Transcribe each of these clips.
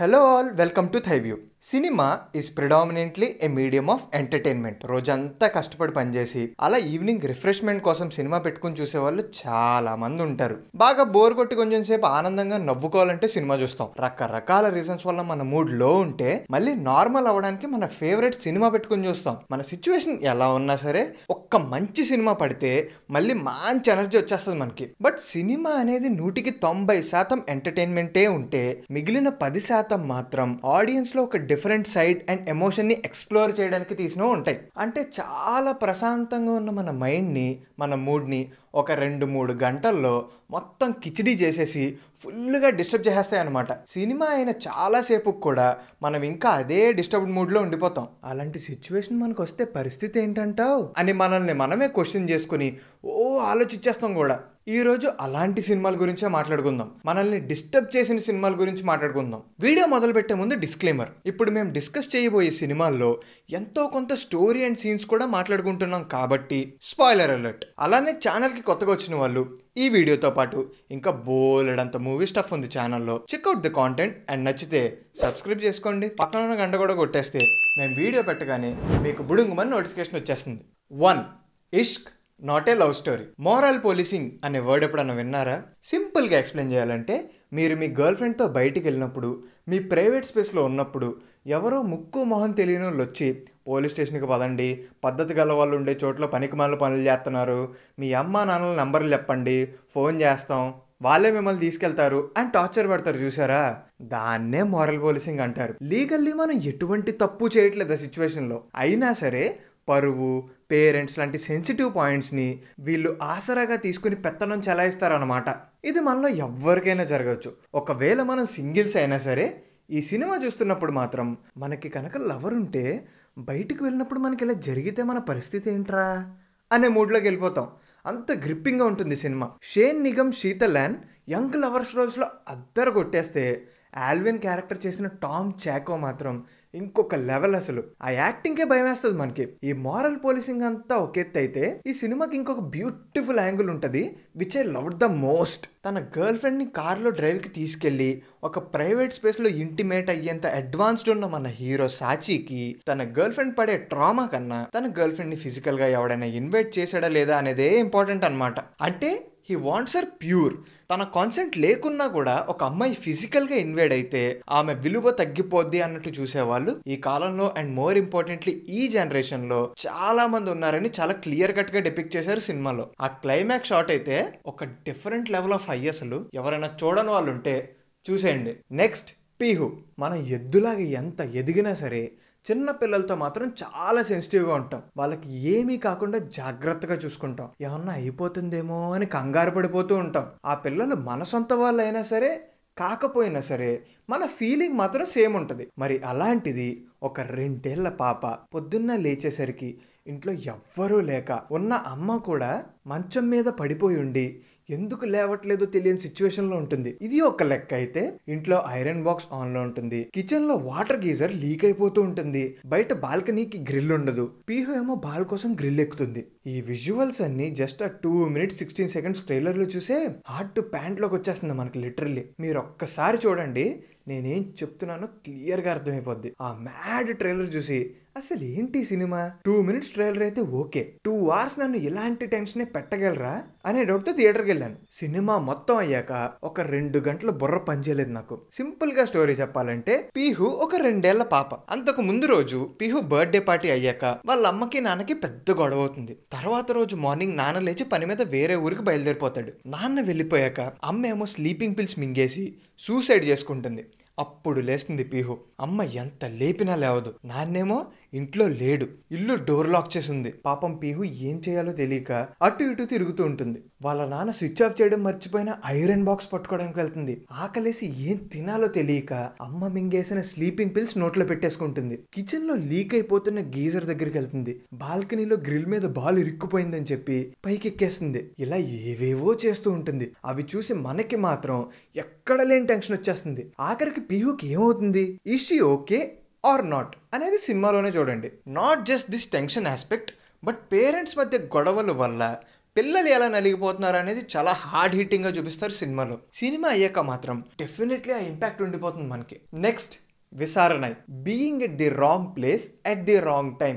Hello all, welcome to ThaiView. Cinema is predominantly a medium of entertainment రోజంతా కష్టపడి పనిచేసి అలా ఈవినింగ్ రిఫ్రెష్మెంట్ కోసం సినిమా పెట్టుకుని చూసే వాళ్ళు చాలా మంది ఉంటారు బాగా బోర్ కొట్టి కొంచెం సేపు ఆనందంగా నవ్వుకోవాలంటే సినిమా చూస్తాం రకరకాల రీజన్స్ వల్ల మన మూడ్ లో ఉంటే మళ్ళీ నార్మల్ అవ్వడానికి మన ఫేవరెట్ సినిమా పెట్టుకుని చూస్తాం మన సిచ్యువేషన్ ఎలా ఉన్నా సరే ఒక్క మంచి సినిమా పడితే మళ్ళీ మంచి ఎనర్జీ వచ్చేస్తుంది మనకి బట్ సినిమా అనేది నూటికి తొంభై శాతం ఎంటర్టైన్మెంటే ఉంటే మిగిలిన పది శాతం మాత్రం ఆడియన్స్లో ఒక డిఫరెంట్ సైడ్ అండ్ ఎమోషన్ని ఎక్స్ప్లోర్ చేయడానికి తీసినవి ఉంటాయి అంటే చాలా ప్రశాంతంగా ఉన్న మన మైండ్ని మన మూడ్ని ఒక రెండు మూడు గంటల్లో మొత్తం కిచిడీ చేసేసి ఫుల్గా డిస్టర్బ్ చేసేస్తాయి అనమాట సినిమా అయిన చాలాసేపు కూడా మనం ఇంకా అదే డిస్టర్బ్డ్ మూడ్లో ఉండిపోతాం అలాంటి సిచ్యువేషన్ మనకు వస్తే పరిస్థితి ఏంటంటావు అని మనల్ని మనమే క్వశ్చన్ చేసుకుని ఓ ఆలోచించేస్తాం కూడా ఈరోజు అలాంటి సినిమాల గురించే మాట్లాడుకుందాం మనల్ని డిస్టర్బ్ చేసిన సినిమాల గురించి మాట్లాడుకుందాం వీడియో మొదలుపెట్టే ముందు డిస్క్లైమర్ ఇప్పుడు మేము డిస్కస్ చేయబోయే సినిమాల్లో ఎంతో కొంత స్టోరీ అండ్ సీన్స్ కూడా మాట్లాడుకుంటున్నాం కాబట్టి స్పాయిలర్ అలర్ట్ అలానే ఛానల్కి కొత్తగా వచ్చిన వాళ్ళు ఈ వీడియోతో పాటు ఇంకా బోలెడంత మూవీ స్టఫ్ ఉంది ఛానల్లో చెక్అవుట్ ది కాంటెంట్ అండ్ నచ్చితే సబ్స్క్రైబ్ చేసుకోండి పక్కన ఉన్న గంట కూడా కొట్టేస్తే మేము వీడియో పెట్టగానే మీకు బుడుంగుమని నోటిఫికేషన్ వచ్చేస్తుంది one Ishq not a love story moral policing అనే వర్డ్ ఎప్పుడన్నా విన్నారా సింపుల్గా ఎక్స్ప్లెయిన్ చేయాలంటే మీరు మీ గర్ల్ ఫ్రెండ్తో బయటికి వెళ్ళినప్పుడు మీ ప్రైవేట్ స్పేస్లో ఉన్నప్పుడు ఎవరో ముక్కు మొహం తెలియని వాళ్ళు వచ్చి పోలీస్ స్టేషన్కి పదండి పద్ధతి గల వాళ్ళు ఉండే చోట్ల మనలు పనులు చేస్తున్నారు మీ అమ్మ నాన్నల నంబర్లు చెప్పండి ఫోన్ చేస్తాం వాళ్ళే మిమ్మల్ని తీసుకెళ్తారు అండ్ టార్చర్ పెడతారు చూసారా దాన్నే మోరల్ పోలీసింగ్ అంటారు లీగల్లీ మనం ఎటువంటి తప్పు చేయట్లేదు ఆ సిచ్యువేషన్లో అయినా సరే పరువు పేరెంట్స్ లాంటి సెన్సిటివ్ పాయింట్స్ని వీళ్ళు ఆసరాగా తీసుకుని పెత్తనం చెలాయిస్తారనమాట ఇది మనలో ఎవరికైనా జరగవచ్చు ఒకవేళ మనం సింగిల్స్ అయినా సరే ఈ సినిమా చూస్తున్నప్పుడు మాత్రం మనకి కనుక లవర్ ఉంటే బయటికి వెళ్ళినప్పుడు మనకి ఇలా జరిగితే మన పరిస్థితి ఏంట్రా అనే మూడ్లోకి వెళ్ళిపోతాం అంత గ్రిప్పింగ్గా ఉంటుంది సినిమా షేన్ నిగమ్ శీతలాన్ యంగ్ లవర్స్ రోల్స్లో అద్దరు కొట్టేస్తే ఆల్విన్ క్యారెక్టర్ చేసిన టామ్ చాకో మాత్రం ఇంకొక లెవెల్ అసలు ఆ యాక్టింగ్కే భయం వేస్తుంది మనకి ఈ మారల్ పోలీసింగ్ అంతా ఒక ఎత్తు అయితే ఈ సినిమాకి ఇంకొక బ్యూటిఫుల్ యాంగిల్ ఉంటుంది which I love the most తన గర్ల్ ఫ్రెండ్ని కార్లో డ్రైవ్కి తీసుకెళ్ళి ఒక ప్రైవేట్ స్పేస్లో ఇంటిమేట్ అయ్యేంత అడ్వాన్స్డ్ ఉన్న మన హీరో సాచికి తన గర్ల్ ఫ్రెండ్ పడే ట్రామా కన్నా తన గర్ల్ ఫ్రెండ్ని ఫిజికల్గా ఎవడైనా ఇన్వైట్ చేశాడా లేదా అనేదే ఇంపార్టెంట్ అనమాట అంటే హీ వాంట్స్ ఆర్ ప్యూర్ తన కాన్సెంట్ లేకున్నా కూడా ఒక అమ్మాయి ఫిజికల్గా ఇన్వేడ్ అయితే ఆమె విలువ తగ్గిపోద్ది అన్నట్టు చూసేవాళ్ళు ఈ కాలంలో అండ్ మోర్ ఇంపార్టెంట్లీ ఈ జనరేషన్లో చాలా మంది ఉన్నారని చాలా క్లియర్ కట్గా డిపిక్ట్ చేశారు సినిమాలో ఆ క్లైమాక్స్ షాట్ అయితే ఒక డిఫరెంట్ లెవెల్ ఆఫ్ అసలు ఎవరైనా చూడని వాళ్ళు ఉంటే చూసేయండి నెక్స్ట్ పీహు మనం ఎద్దులాగా ఎంత ఎదిగినా సరే చిన్న పిల్లలతో మాత్రం చాలా సెన్సిటివ్గా ఉంటాం వాళ్ళకి ఏమీ కాకుండా జాగ్రత్తగా చూసుకుంటాం ఏమన్నా అయిపోతుందేమో అని కంగారు పడిపోతూ ఉంటాం ఆ పిల్లలు మన సొంత వాళ్ళు అయినా సరే కాకపోయినా సరే మన ఫీలింగ్ మాత్రం సేమ్ ఉంటుంది మరి అలాంటిది ఒక రెండేళ్ల పాప పొద్దున్న లేచేసరికి ఇంట్లో ఎవ్వరూ లేక ఉన్న అమ్మ కూడా మంచం మీద పడిపోయి ఉండి ఎందుకు లేవట్లేదో తెలియని సిచ్యువేషన్లో ఉంటుంది ఇది ఒక లెక్క అయితే ఇంట్లో ఐరన్ బాక్స్ ఆన్లో ఉంటుంది కిచెన్లో వాటర్ గీజర్ లీక్ అయిపోతూ ఉంటుంది బయట బాల్కనీకి గ్రిల్ ఉండదు పీహో ఏమో బాల్ కోసం గ్రిల్ ఎక్కుతుంది ఈ విజువల్స్ అన్ని జస్ట్ ఆ టూ మినిట్స్ సిక్స్టీన్ సెకండ్స్ లో చూసే హార్ట్ టు ప్యాంట్లోకి వచ్చేస్తుంది మనకి లిటరల్లీ మీరు ఒక్కసారి చూడండి నేనేం చెప్తున్నానో క్లియర్గా అర్థమైపోద్ది ఆ మ్యాడ్ ట్రైలర్ చూసి అసలు ఏంటి సినిమా టూ మినిట్స్ ట్రైలర్ అయితే ఓకే టూ అవర్స్ నన్ను ఇలాంటి టెన్షన్ పెట్టగలరా అనే డౌట్ తో థియేటర్కి వెళ్ళాను సినిమా మొత్తం అయ్యాక ఒక రెండు గంటలు బుర్ర పనిచేయలేదు నాకు సింపుల్ గా స్టోరీ చెప్పాలంటే పీహు ఒక రెండేళ్ల పాప అంతకు ముందు రోజు పీహు బర్త్డే పార్టీ అయ్యాక వాళ్ళ అమ్మకి నాన్నకి పెద్ద గొడవ అవుతుంది తర్వాత రోజు మార్నింగ్ నాన్న లేచి పని మీద వేరే ఊరికి బయలుదేరిపోతాడు నాన్న వెళ్ళిపోయాక అమ్మ ఏమో స్లీపింగ్ పిల్స్ మింగేసి సూసైడ్ చేసుకుంటుంది అప్పుడు లేస్తుంది పీహు అమ్మ ఎంత లేపినా లేవదు నాన్నేమో ఇంట్లో లేడు ఇల్లు డోర్ లాక్ చేసి ఉంది పాపం పీహు ఏం చేయాలో తెలియక అటు ఇటు తిరుగుతూ ఉంటుంది వాళ్ళ నాన్న స్విచ్ ఆఫ్ చేయడం మర్చిపోయిన ఐరన్ బాక్స్ పట్టుకోవడానికి వెళ్తుంది ఆకలేసి ఏం తినాలో తెలియక అమ్మ మింగేసిన స్లీపింగ్ పిల్స్ నోట్లో పెట్టేసుకుంటుంది కిచెన్ లో లీక్ అయిపోతున్న గీజర్ దగ్గరికి వెళ్తుంది బాల్కనీలో గ్రిల్ మీద బాల్ ఇరుక్కుపోయిందని చెప్పి పైకెక్కేస్తుంది ఇలా ఏవేవో చేస్తూ ఉంటుంది అవి చూసి మనకి మాత్రం ఎక్కడ లేని టెన్షన్ వచ్చేస్తుంది ఆఖరికి పీహుకి ఏమవుతుంది ఈషీ ఓకే ఆర్ నాట్ అనేది సినిమాలోనే చూడండి not just this tension aspect but parents మధ్య గొడవల వల్ల పిల్లలు ఎలా నలిగిపోతున్నారు అనేది చాలా హార్డ్ హిట్టింగ్గా చూపిస్తారు సినిమాలో సినిమా అయ్యాక మాత్రం డెఫినెట్లీ ఆ ఇంపాక్ట్ ఉండిపోతుంది మనకి next Visaranai being at the wrong place at the wrong time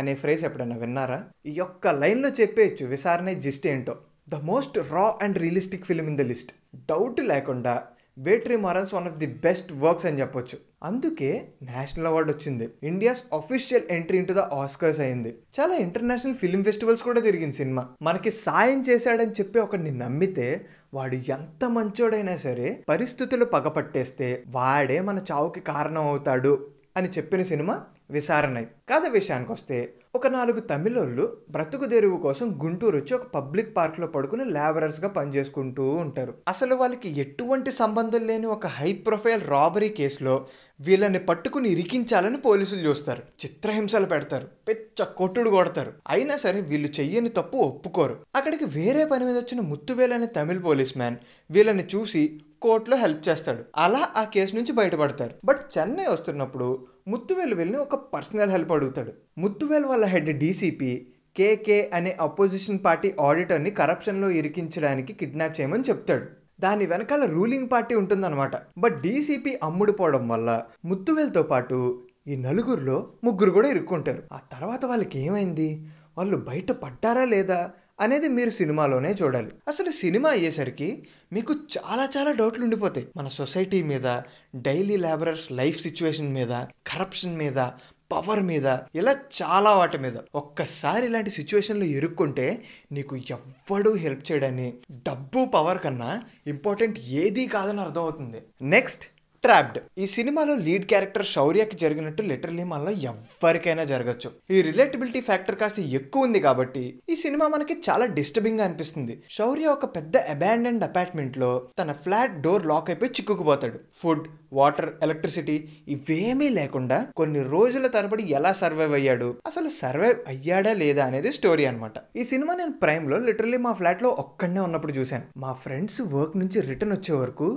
అనే ఫ్రేజ్ ఎప్పుడైనా విన్నారా ఈ యొక్క లైన్లో చెప్పేయచ్చు విసారణై జిస్ట్ ఏంటో the most raw and realistic film in the list డౌట్ లేకుండా Vetri Maaran's one of the best works అని చెప్పొచ్చు అందుకే నేషనల్ అవార్డు వచ్చింది India's official entry into the Oscars అయింది చాలా ఇంటర్నేషనల్ ఫిలిం ఫెస్టివల్స్ కూడా తిరిగింది సినిమా మనకి సాయం చేశాడని చెప్పి ఒకడిని నమ్మితే వాడు ఎంత మంచోడైనా సరే పరిస్థితులు పగపట్టేస్తే వాడే మన చావుకి కారణం అవుతాడు అని చెప్పిన సినిమా విసారణై కథ విషయానికి వస్తే ఒక నాలుగు తమిళోళ్ళు బ్రతుకు బ్రతుకుదెరువు కోసం గుంటూరు వచ్చి ఒక పబ్లిక్ పార్క్లో పడుకుని లేబరర్స్గా పనిచేసుకుంటూ ఉంటారు అసలు వాళ్ళకి ఎటువంటి సంబంధం లేని ఒక హై ప్రొఫైల్ రాబరీ కేసులో వీళ్ళని పట్టుకుని ఇరికించాలని పోలీసులు చూస్తారు చిత్రహింసలు పెడతారు పెచ్చ కొట్టుడు కొడతారు అయినా సరే వీళ్ళు చెయ్యని తప్పు ఒప్పుకోరు అక్కడికి వేరే పని మీద వచ్చిన ముత్తువేలనే తమిళ పోలీస్ మ్యాన్ వీళ్ళని చూసి కోర్టులో హెల్ప్ చేస్తాడు అలా ఆ కేసు నుంచి బయటపడతారు బట్ చెన్నై వస్తున్నప్పుడు ముత్తువేలు వెళ్ళి ఒక పర్సనల్ హెల్ప్ అడుగుతాడు ముత్తువేలు వాళ్ళ హెడ్ డీసీపీ కేకే అనే అపోజిషన్ పార్టీ ఆడిటర్ని కరప్షన్లో ఇరికించడానికి కిడ్నాప్ చేయమని చెప్తాడు దాని వెనకాల రూలింగ్ పార్టీ ఉంటుందన్నమాట బట్ డీసీపీ అమ్ముడుపోవడం వల్ల ముత్తువేల్తో పాటు ఈ నలుగురిలో ముగ్గురు కూడా ఇరుక్కుంటారు ఆ తర్వాత వాళ్ళకి ఏమైంది వాళ్ళు బయట పడ్డారా లేదా అనేది మీరు సినిమాలోనే చూడాలి అసలు సినిమా అయ్యేసరికి మీకు చాలా చాలా డౌట్లు ఉండిపోతాయి మన సొసైటీ మీద డైలీ లేబరర్స్ లైఫ్ సిచ్యువేషన్ మీద కరప్షన్ మీద పవర్ మీద ఇలా చాలా వాటి మీద ఒక్కసారి ఇలాంటి సిచ్యువేషన్లో ఇరుక్కుంటే నీకు ఎవ్వడూ హెల్ప్ చేయడని డబ్బు పవర్ కన్నా ఇంపార్టెంట్ ఏదీ కాదని అర్థమవుతుంది నెక్స్ట్ ట్రాప్డ్ ఈ సినిమాలో లీడ్ క్యారెక్టర్ శౌర్యకి జరిగినట్టు లిటరలీ మనలో ఎవరికైనా జరగచ్చు ఈ రిలేటబిలిటీ ఫ్యాక్టర్ కాస్త ఎక్కువ ఉంది కాబట్టి ఈ సినిమా మనకి చాలా డిస్టర్బింగ్ గా అనిపిస్తుంది శౌర్య ఒక పెద్ద అబాండెండ్ అపార్ట్మెంట్ లో తన ఫ్లాట్ డోర్ లాక్ అయిపోయి చిక్కుకుపోతాడు ఫుడ్ వాటర్ ఎలక్ట్రిసిటీ ఇవేమీ లేకుండా కొన్ని రోజుల తరబడి ఎలా సర్వైవ్ అయ్యాడు అసలు సర్వైవ్ అయ్యాడా లేదా అనేది స్టోరీ అనమాట ఈ సినిమా నేను ప్రైమ్ లో లిటరలీ మా ఫ్లాట్ లో ఒక్కడనే ఉన్నప్పుడు చూశాను మా ఫ్రెండ్స్ వర్క్ నుంచి రిటర్న్ వచ్చే వరకు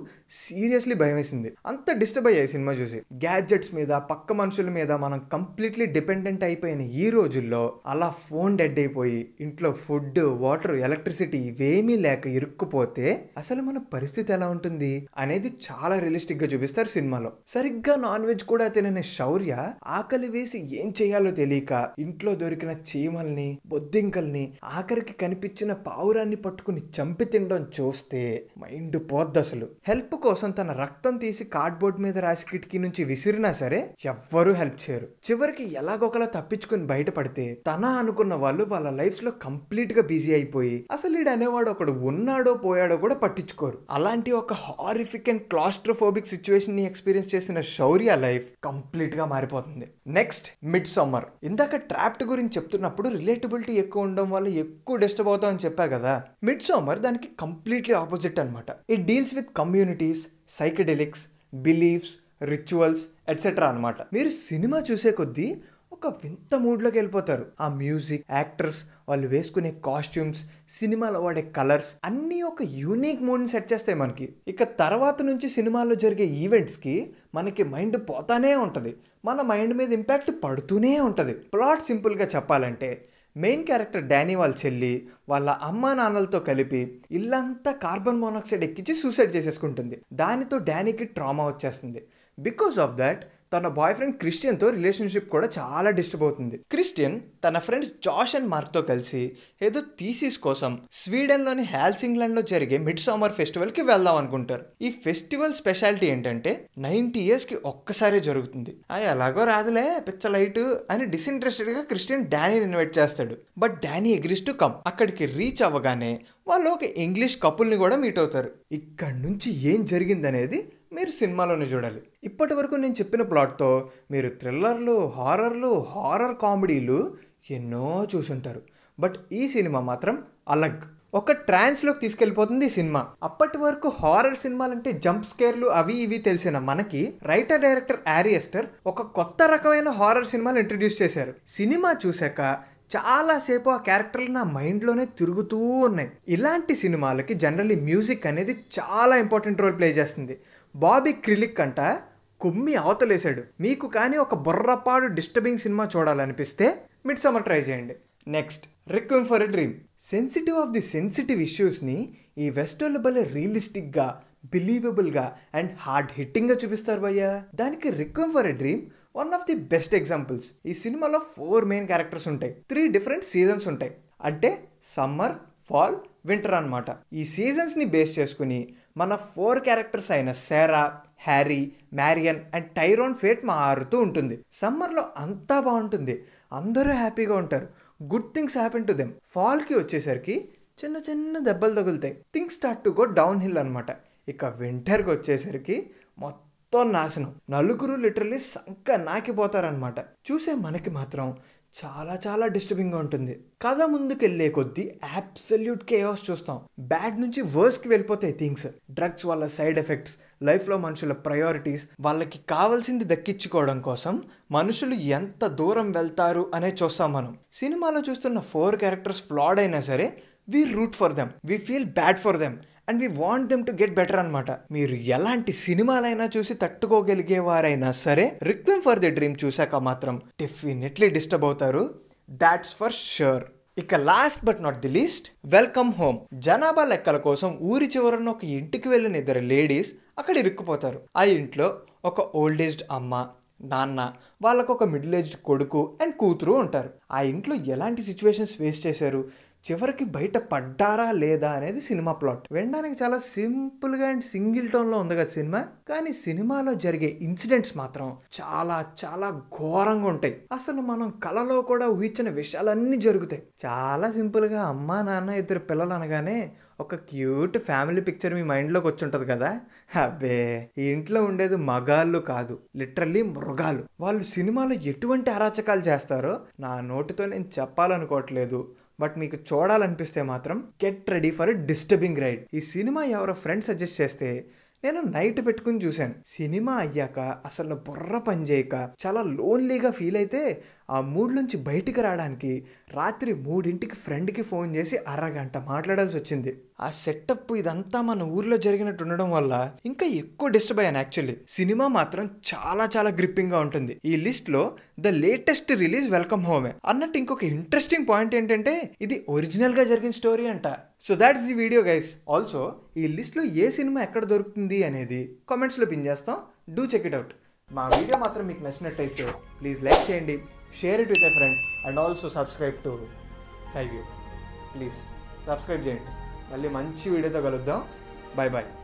సీరియస్లీ భయం వేసింది అంత డిస్టర్బ్ అయ్యాయి సినిమా చూసి గ్యాడ్జెట్స్ మీద పక్క మనుషుల మీద మనం కంప్లీట్లీ డిపెండెంట్ అయిపోయిన ఈ రోజుల్లో అలా ఫోన్ డెడ్ అయిపోయి ఇంట్లో ఫుడ్ వాటర్ ఎలక్ట్రిసిటీ ఇవేమీ లేక ఇరుక్కుపోతే అసలు మన పరిస్థితి ఎలా ఉంటుంది అనేది చాలా రియలిస్టిక్ గా చూపిస్తారు సినిమాలో సరిగ్గా నాన్ వెజ్ కూడా తినని శౌర్య ఆకలి వేసి ఏం చేయాలో తెలియక ఇంట్లో దొరికిన చీమల్ని బొద్దింకల్ని ఆఖరికి కనిపించిన పావురాన్ని పట్టుకుని చంపి తినడం చూస్తే మైండ్ పోద్ది అసలు హెల్ప్ కోసం తన రక్తం తీసి కా కార్డ్బోర్డ్ మీద రాసి కిటికీ నుంచి విసిరినా సరే ఎవ్వరూ హెల్ప్ చేయరు చివరికి ఎలాగొకలా తప్పించుకుని బయటపడితే తన అనుకున్న వాళ్ళు వాళ్ళ లైఫ్ లో కంప్లీట్ గా బిజీ అయిపోయి అసలు ఈడు అనేవాడు ఒకడు ఉన్నాడో పోయాడో కూడా పట్టించుకోరు అలాంటి ఒక హారిఫిక్ అండ్ క్లాస్ట్రోఫోబిక్ సిచ్యువేషన్ ని ఎక్స్పీరియన్స్ చేసిన శౌర్య లైఫ్ కంప్లీట్ గా మారిపోతుంది నెక్స్ట్ మిడ్ సమ్మర్ ఇందాక ట్రాప్ట్ గురించి చెప్తున్నప్పుడు రిలేటబిలిటీ ఎక్కువ ఉండడం వల్ల ఎక్కువ డిస్టర్బ్ అవుతాం అని చెప్పా కదా మిడ్ సమ్మర్ దానికి కంప్లీట్లీ ఆపోజిట్ అనమాట it deals with communities psychedelics beliefs rituals etcetera అనమాట మీరు సినిమా చూసే కొద్దీ ఒక వింత మూడ్లోకి వెళ్ళిపోతారు ఆ మ్యూజిక్ యాక్టర్స్ వాళ్ళు వేసుకునే కాస్ట్యూమ్స్ సినిమాలో వాడే కలర్స్ అన్నీ ఒక యూనిక్ మూడ్ని సెట్ చేస్తాయి మనకి ఇక తర్వాత నుంచి సినిమాలో జరిగే ఈవెంట్స్కి మనకి మైండ్ పోతానే ఉంటుంది మన మైండ్ మీద ఇంపాక్ట్ పడుతూనే ఉంటుంది ప్లాట్ సింపుల్గా చెప్పాలంటే మెయిన్ క్యారెక్టర్ డానీ వాళ్ళ చెల్లి వాళ్ళ అమ్మ నాన్నలతో కలిపి ఇల్లంతా కార్బన్ మోనాక్సైడ్ ఎక్కించి సూసైడ్ చేసేసుకుంటుంది దానితో డానీకి ట్రామా వచ్చేస్తుంది బికాస్ ఆఫ్ దట్ తన బాయ్ ఫ్రెండ్ క్రిస్టియన్తో రిలేషన్షిప్ కూడా చాలా డిస్టర్బ్ అవుతుంది క్రిస్టియన్ తన ఫ్రెండ్స్ జాష్ అండ్ మార్క్తో కలిసి ఏదో థీసిస్ కోసం స్వీడన్లోని హ్యాల్సింగ్లాండ్లో జరిగే మిడ్ సమ్మర్ ఫెస్టివల్కి వెళ్దాం అనుకుంటారు ఈ ఫెస్టివల్ స్పెషాలిటీ ఏంటంటే నైంటీ ఇయర్స్కి ఒక్కసారే జరుగుతుంది అది ఎలాగో రాదులే పిచ్చ లైట్ అని డిసింట్రెస్టెడ్గా క్రిస్టియన్ డానీని ఇన్వైట్ చేస్తాడు but Dani agrees to come అక్కడికి రీచ్ అవ్వగానే వాళ్ళు ఒక ఇంగ్లీష్ కపుల్ని కూడా మీట్ అవుతారు ఇక్కడి నుంచి ఏం జరిగిందనేది మీరు సినిమాలోనే చూడాలి ఇప్పటి వరకు నేను చెప్పిన ప్లాట్తో మీరు థ్రిల్లర్లు హారర్లు హారర్ కామెడీలు ఎన్నో చూసుంటారు బట్ ఈ సినిమా మాత్రం అలగ్ ఒక ట్రాన్స్లోకి తీసుకెళ్ళిపోతుంది ఈ సినిమా అప్పటి వరకు హారర్ సినిమాలంటే జంప్ స్కేర్లు అవి ఇవి తెలిసిన మనకి రైటర్ డైరెక్టర్ యారియస్టర్ ఒక కొత్త రకమైన హారర్ సినిమాలు ఇంట్రడ్యూస్ చేశారు సినిమా చూశాక చాలాసేపు ఆ క్యారెక్టర్లు నా మైండ్లోనే తిరుగుతూ ఉన్నాయి ఇలాంటి సినిమాలకి జనరల్లీ మ్యూజిక్ అనేది చాలా ఇంపార్టెంట్ రోల్ ప్లే చేస్తుంది బాబీ క్రిలిక్ అంట కుమ్మి అవతలేశాడు మీకు కానీ ఒక బుర్రపాడు డిస్టర్బింగ్ సినిమా చూడాలనిపిస్తే మిడ్ సమ్మర్ ట్రై చేయండి next Requiem for a Dream sensitive of the sensitive ఇష్యూస్ని ఈ వెస్టర్న్ భలే రియలిస్టిక్గా బిలీవబుల్గా అండ్ హార్డ్ హిట్టింగ్గా చూపిస్తారు భయ్యా దానికి Requiem for a Dream one of the best examples ఈ సినిమాలో ఫోర్ మెయిన్ క్యారెక్టర్స్ ఉంటాయి త్రీ డిఫరెంట్ సీజన్స్ ఉంటాయి అంటే సమ్మర్ ఫాల్ వింటర్ అనమాట ఈ సీజన్స్ని బేస్ చేసుకుని మన ఫోర్ క్యారెక్టర్స్ అయిన Sara Harry Marion and Tyrone fate మారుతూ ఉంటుంది సమ్మర్లో అంతా బాగుంటుంది అందరూ హ్యాపీగా ఉంటారు good things happen to them ఫాల్కి వచ్చేసరికి చిన్న చిన్న దెబ్బలు తగులుతాయి things start to go down hill అనమాట ఇక వింటర్కి వచ్చేసరికి మొత్తం మొత్తం నాశనం నలుగురు లిటరలీ సంక నాకిపోతారనమాట చూసే మనకి మాత్రం చాలా చాలా డిస్టర్బింగ్గా ఉంటుంది కథ ముందుకెళ్లే కొద్దీ అబ్సల్యూట్ కేయాస్ చూస్తాం బ్యాడ్ నుంచి వర్స్కి వెళ్ళిపోతాయి థింగ్స్ డ్రగ్స్ వల్ల సైడ్ ఎఫెక్ట్స్ లైఫ్లో మనుషుల ప్రయారిటీస్ వాళ్ళకి కావాల్సింది దక్కించుకోవడం కోసం మనుషులు ఎంత దూరం వెళ్తారు అనే చూస్తాం మనం సినిమాలో చూస్తున్న ఫోర్ క్యారెక్టర్స్ ఫ్లాడ్ అయినా సరే we root for them we feel bad for them and we want them to get better అనమాట మీరు ఎలాంటి సినిమాలైనా చూసి తట్టుకోగలిగేవారైనా సరే రిక్వెమ్ ఫర్ ది డ్రీమ్ చూశాక మాత్రం డెఫినెట్లీ డిస్టర్బ్ అవుతారు దాట్స్ ఫర్ షూర్ ఇక last but not the least welcome home జనాభా లెక్కల కోసం ఊరి చివరన ఒక ఇంటికి వెళ్ళిన ఇద్దరు లేడీస్ అక్కడ ఇరుక్కుపోతారు ఆ ఇంట్లో ఒక ఓల్డ్ ఏజ్డ్ అమ్మ నాన్న వాళ్ళకు ఒక మిడిల్ ఏజ్డ్ కొడుకు అండ్ కూతురు ఉంటారు ఆ ఇంట్లో ఎలాంటి సిచ్యువేషన్స్ ఫేస్ చేశారు చివరికి బయట పడ్డారా లేదా అనేది సినిమా ప్లాట్ వినడానికి చాలా సింపుల్గా అండ్ సింగిల్ టోన్లో ఉంది కదా సినిమా కానీ సినిమాలో జరిగే ఇన్సిడెంట్స్ మాత్రం చాలా చాలా ఘోరంగా ఉంటాయి అసలు మనం కళలో కూడా ఊహించిన విషయాలన్నీ జరుగుతాయి చాలా సింపుల్గా అమ్మ నాన్న ఇద్దరు పిల్లలు అనగానే ఒక క్యూట్ ఫ్యామిలీ పిక్చర్ మీ మైండ్లోకి వచ్చి ఉంటుంది కదా అబ్బే ఈ ఇంట్లో ఉండేది మగాళ్ళు కాదు లిటరల్లీ మృగాలు వాళ్ళు సినిమాలో ఎటువంటి అరాచకాలు చేస్తారో నా నోటితో నేను చెప్పాలనుకోవట్లేదు బట్ మీకు చూడాలనిపిస్తే మాత్రం get ready for disturbing ride ఈ సినిమా ఎవరో ఫ్రెండ్ సజెస్ట్ చేస్తే నేను నైట్ పెట్టుకుని చూశాను సినిమా అయ్యాక అసలు బుర్ర పనిచేయక చాలా లోన్లీగా ఫీల్ అయితే ఆ మూడ్ నుంచి బయటికి రావడానికి రాత్రి మూడింటికి ఫ్రెండ్కి ఫోన్ చేసి అరగంట మాట్లాడాల్సి వచ్చింది ఆ సెటప్ ఇదంతా మన ఊర్లో జరిగినట్టు ఉండడం వల్ల ఇంకా ఎక్కువ డిస్టర్బ్ అయ్యాను యాక్చువల్లీ సినిమా మాత్రం చాలా చాలా గ్రిప్పింగ్గా ఉంటుంది ఈ లిస్ట్లో ద లేటెస్ట్ రిలీజ్ వెల్కమ్ హోమే అన్నట్టు ఇంకొక ఇంట్రెస్టింగ్ పాయింట్ ఏంటంటే ఇది ఒరిజినల్గా జరిగిన స్టోరీ అంట so that's the video guys also ఈ లిస్ట్లో ఏ సినిమా ఎక్కడ దొరుకుతుంది అనేది కామెంట్స్లో పిన్ చేస్తాం డూ చెక్ ఇట్ అవుట్ మా వీడియో మాత్రం మీకు నచ్చినట్టయితే ప్లీజ్ లైక్ చేయండి share it with a friend and also subscribe to thank you please subscribe చేయండి మళ్ళీ మంచి వీడియోతో కలుద్దాం బాయ్ బాయ్